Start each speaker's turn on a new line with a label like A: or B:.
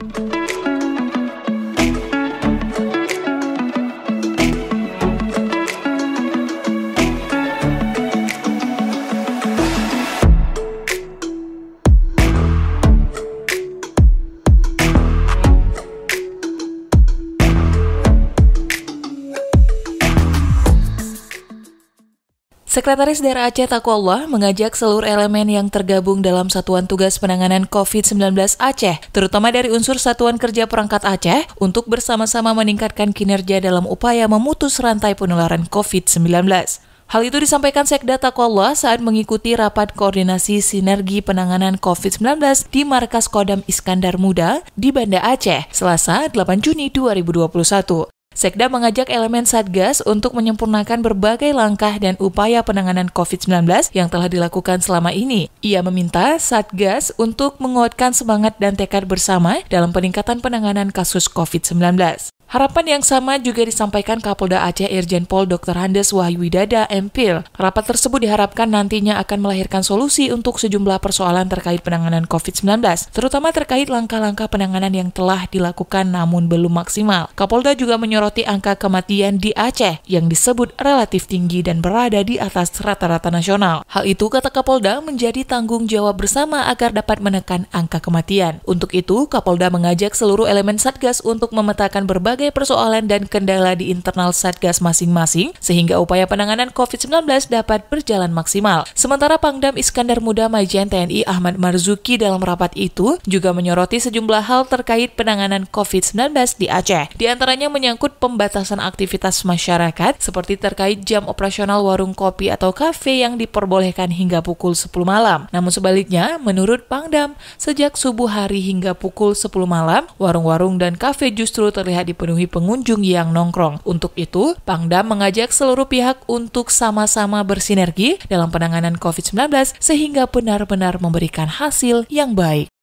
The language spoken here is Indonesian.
A: Thank you. Sekretaris Daerah Aceh Takwallah mengajak seluruh elemen yang tergabung dalam Satuan Tugas Penanganan COVID-19 Aceh, terutama dari unsur Satuan Kerja Perangkat Aceh, untuk bersama-sama meningkatkan kinerja dalam upaya memutus rantai penularan COVID-19. Hal itu disampaikan Sekda Takwallah saat mengikuti rapat koordinasi sinergi penanganan COVID-19 di Markas Kodam Iskandar Muda di Banda Aceh, Selasa 8 Juni 2021. Sekda mengajak elemen Satgas untuk menyempurnakan berbagai langkah dan upaya penanganan COVID-19 yang telah dilakukan selama ini. Ia meminta Satgas untuk menguatkan semangat dan tekad bersama dalam peningkatan penanganan kasus COVID-19. Harapan yang sama juga disampaikan Kapolda Aceh Irjen Pol Dr. Handes Wahyu Widada MPIL. Rapat tersebut diharapkan nantinya akan melahirkan solusi untuk sejumlah persoalan terkait penanganan COVID-19, terutama terkait langkah-langkah penanganan yang telah dilakukan namun belum maksimal. Kapolda juga menyoroti angka kematian di Aceh yang disebut relatif tinggi dan berada di atas rata-rata nasional. Hal itu, kata Kapolda, menjadi tanggung jawab bersama agar dapat menekan angka kematian. Untuk itu, Kapolda mengajak seluruh elemen Satgas untuk memetakan berbagai berbagai persoalan dan kendala di internal Satgas masing-masing sehingga upaya penanganan COVID-19 dapat berjalan maksimal. Sementara Pangdam Iskandar Muda Majen TNI Ahmad Marzuki dalam rapat itu juga menyoroti sejumlah hal terkait penanganan COVID-19 di Aceh. Di antaranya menyangkut pembatasan aktivitas masyarakat seperti terkait jam operasional warung kopi atau kafe yang diperbolehkan hingga pukul 10 malam. Namun sebaliknya, menurut Pangdam, sejak subuh hari hingga pukul 10 malam, warung-warung dan kafe justru terlihat di dipenuhi pengunjung yang nongkrong. Untuk itu, Pangdam mengajak seluruh pihak untuk sama-sama bersinergi dalam penanganan COVID-19 sehingga benar-benar memberikan hasil yang baik.